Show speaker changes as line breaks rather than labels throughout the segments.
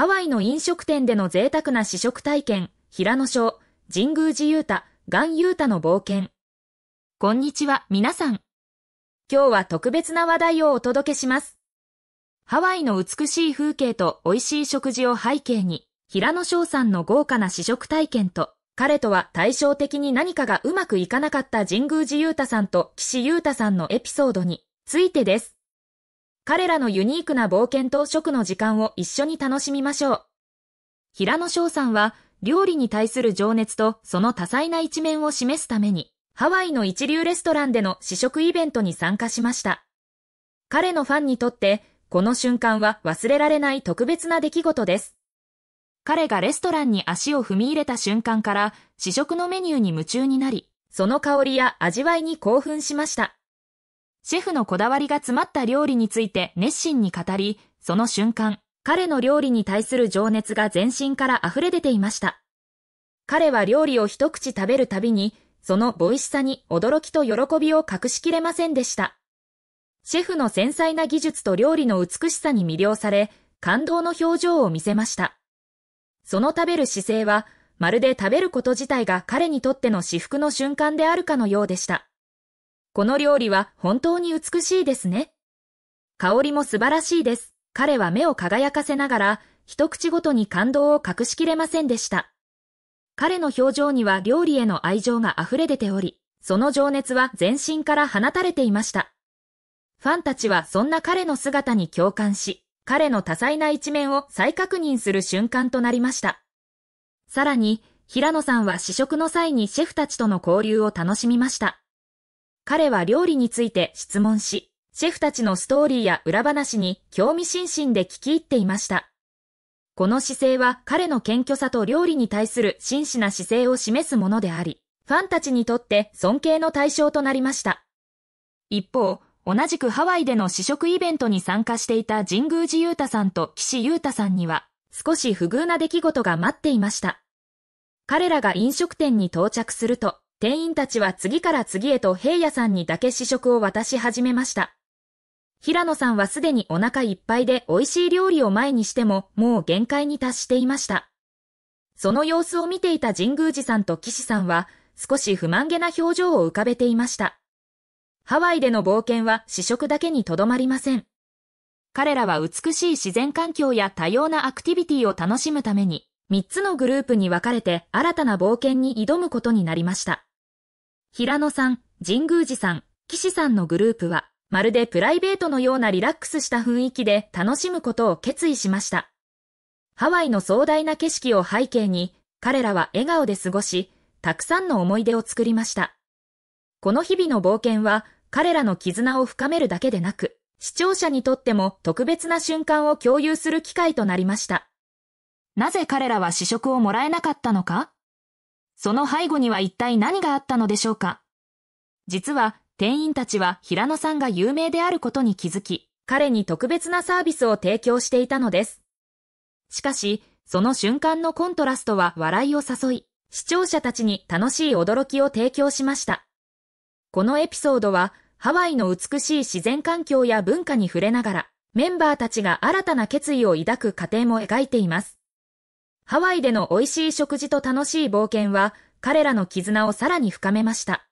ハワイの飲食店での贅沢な試食体験、平野賞、神宮寺ユータ、ガンユータの冒険。こんにちは、皆さん。今日は特別な話題をお届けします。ハワイの美しい風景と美味しい食事を背景に、平野翔さんの豪華な試食体験と、彼とは対照的に何かがうまくいかなかった神宮寺勇太さんと岸優太さんのエピソードについてです。彼らのユニークな冒険と食の時間を一緒に楽しみましょう。平野翔さんは、料理に対する情熱とその多彩な一面を示すために、ハワイの一流レストランでの試食イベントに参加しました。彼のファンにとって、この瞬間は忘れられない特別な出来事です。彼がレストランに足を踏み入れた瞬間から試食のメニューに夢中になり、その香りや味わいに興奮しました。シェフのこだわりが詰まった料理について熱心に語り、その瞬間、彼の料理に対する情熱が全身から溢れ出ていました。彼は料理を一口食べるたびに、その美味しさに驚きと喜びを隠しきれませんでした。シェフの繊細な技術と料理の美しさに魅了され、感動の表情を見せました。その食べる姿勢は、まるで食べること自体が彼にとっての至福の瞬間であるかのようでした。この料理は本当に美しいですね。香りも素晴らしいです。彼は目を輝かせながら、一口ごとに感動を隠しきれませんでした。彼の表情には料理への愛情が溢れ出ており、その情熱は全身から放たれていました。ファンたちはそんな彼の姿に共感し、彼の多彩な一面を再確認する瞬間となりました。さらに、平野さんは試食の際にシェフたちとの交流を楽しみました。彼は料理について質問し、シェフたちのストーリーや裏話に興味津々で聞き入っていました。この姿勢は彼の謙虚さと料理に対する真摯な姿勢を示すものであり、ファンたちにとって尊敬の対象となりました。一方、同じくハワイでの試食イベントに参加していた神宮寺勇太さんと岸優太さんには、少し不遇な出来事が待っていました。彼らが飲食店に到着すると、店員たちは次から次へと平野さんにだけ試食を渡し始めました。平野さんはすでにお腹いっぱいで美味しい料理を前にしても、もう限界に達していました。その様子を見ていた神宮寺さんと岸さんは、少し不満げな表情を浮かべていました。ハワイでの冒険は試食だけにとどまりません。彼らは美しい自然環境や多様なアクティビティを楽しむために、3つのグループに分かれて新たな冒険に挑むことになりました。平野さん、神宮寺さん、岸さんのグループは、まるでプライベートのようなリラックスした雰囲気で楽しむことを決意しました。ハワイの壮大な景色を背景に、彼らは笑顔で過ごし、たくさんの思い出を作りました。この日々の冒険は、彼らの絆を深めるだけでなく、視聴者にとっても特別な瞬間を共有する機会となりました。なぜ彼らは試食をもらえなかったのかその背後には一体何があったのでしょうか実は店員たちは平野さんが有名であることに気づき、彼に特別なサービスを提供していたのです。しかし、その瞬間のコントラストは笑いを誘い、視聴者たちに楽しい驚きを提供しました。このエピソードは、ハワイの美しい自然環境や文化に触れながら、メンバーたちが新たな決意を抱く過程も描いています。ハワイでの美味しい食事と楽しい冒険は、彼らの絆をさらに深めました。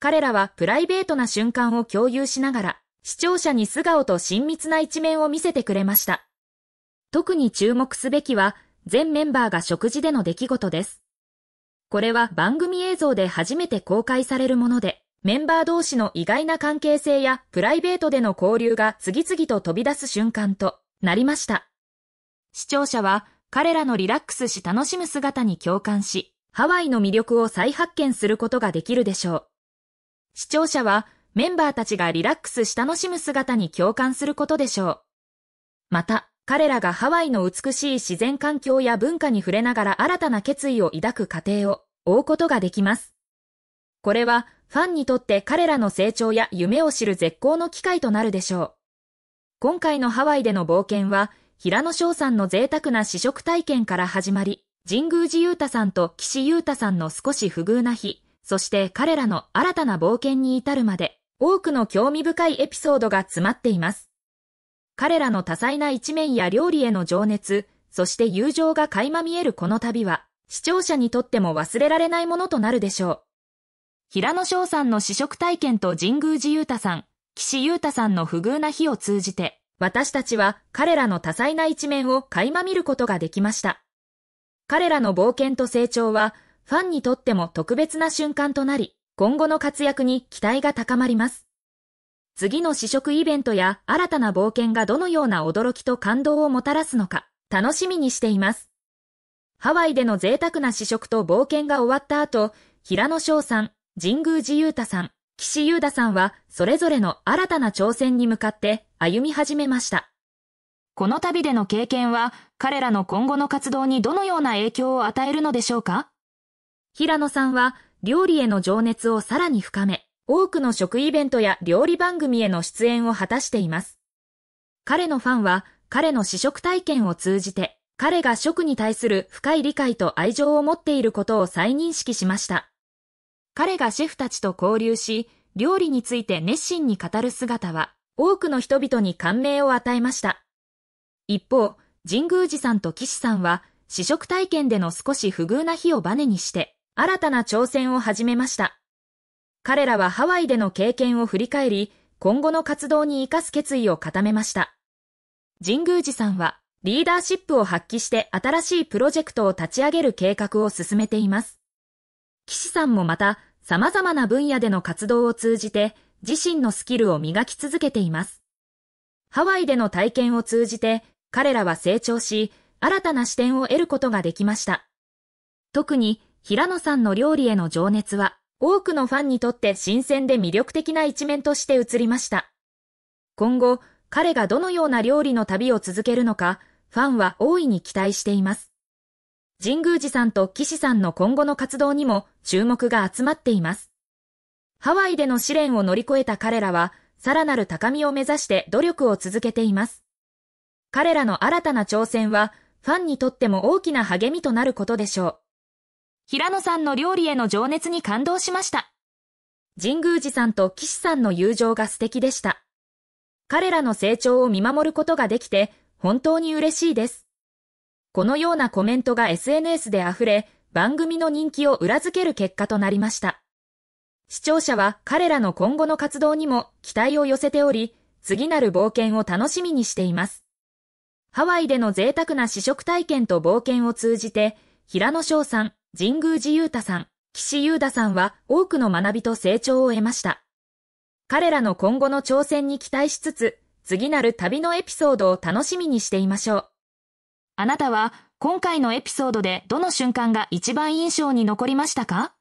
彼らはプライベートな瞬間を共有しながら、視聴者に素顔と親密な一面を見せてくれました。特に注目すべきは、全メンバーが食事での出来事です。これは番組映像で初めて公開されるもので、メンバー同士の意外な関係性やプライベートでの交流が次々と飛び出す瞬間となりました。視聴者は彼らのリラックスし楽しむ姿に共感し、ハワイの魅力を再発見することができるでしょう。視聴者はメンバーたちがリラックスし楽しむ姿に共感することでしょう。また、彼らがハワイの美しい自然環境や文化に触れながら新たな決意を抱く過程を追うことができます。これはファンにとって彼らの成長や夢を知る絶好の機会となるでしょう。今回のハワイでの冒険は平野翔さんの贅沢な試食体験から始まり、神宮寺勇太さんと岸優太さんの少し不遇な日、そして彼らの新たな冒険に至るまで、多くの興味深いエピソードが詰まっています。彼らの多彩な一面や料理への情熱、そして友情が垣間見えるこの旅は、視聴者にとっても忘れられないものとなるでしょう。平野翔さんの試食体験と神宮寺勇太さん、岸優太さんの不遇な日を通じて、私たちは彼らの多彩な一面を垣間見ることができました。彼らの冒険と成長は、ファンにとっても特別な瞬間となり、今後の活躍に期待が高まります。次の試食イベントや新たな冒険がどのような驚きと感動をもたらすのか、楽しみにしています。ハワイでの贅沢な試食と冒険が終わった後、平野翔さん、神宮寺勇太さん、岸優太さんは、それぞれの新たな挑戦に向かって歩み始めました。この旅での経験は彼らの今後の活動にどのような影響を与えるのでしょうか平野さんは料理への情熱をさらに深め、多くの食イベントや料理番組への出演を果たしています。彼のファンは彼の試食体験を通じて、彼が食に対する深い理解と愛情を持っていることを再認識しました。彼がシェフたちと交流し、料理について熱心に語る姿は、多くの人々に感銘を与えました。一方、神宮寺さんと岸さんは、試食体験での少し不遇な日をバネにして、新たな挑戦を始めました。彼らはハワイでの経験を振り返り、今後の活動に活かす決意を固めました。神宮寺さんは、リーダーシップを発揮して新しいプロジェクトを立ち上げる計画を進めています。岸さんもまた、様々な分野での活動を通じて、自身のスキルを磨き続けています。ハワイでの体験を通じて彼らは成長し、新たな視点を得ることができました。特に平野さんの料理への情熱は多くのファンにとって新鮮で魅力的な一面として映りました。今後、彼がどのような料理の旅を続けるのか、ファンは大いに期待しています。神宮寺さんと岸さんの今後の活動にも注目が集まっています。ハワイでの試練を乗り越えた彼らは、さらなる高みを目指して努力を続けています。彼らの新たな挑戦は、ファンにとっても大きな励みとなることでしょう。平野さんの料理への情熱に感動しました。神宮寺さんと岸さんの友情が素敵でした。彼らの成長を見守ることができて、本当に嬉しいです。このようなコメントが SNS で溢れ、番組の人気を裏付ける結果となりました。視聴者は彼らの今後の活動にも期待を寄せており、次なる冒険を楽しみにしています。ハワイでの贅沢な試食体験と冒険を通じて、平野翔さん、神宮寺勇太さん、岸優太さんは多くの学びと成長を得ました。彼らの今後の挑戦に期待しつつ、次なる旅のエピソードを楽しみにしていましょう。あなたは今回のエピソードでどの瞬間が一番印象に残りましたか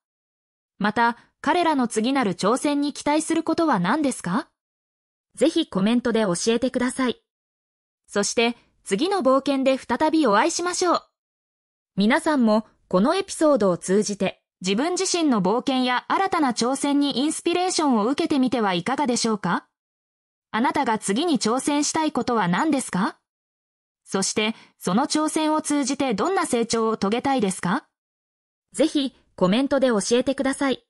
また、彼らの次なる挑戦に期待することは何ですかぜひコメントで教えてください。そして次の冒険で再びお会いしましょう。皆さんもこのエピソードを通じて自分自身の冒険や新たな挑戦にインスピレーションを受けてみてはいかがでしょうかあなたが次に挑戦したいことは何ですかそしてその挑戦を通じてどんな成長を遂げたいですかぜひコメントで教えてください。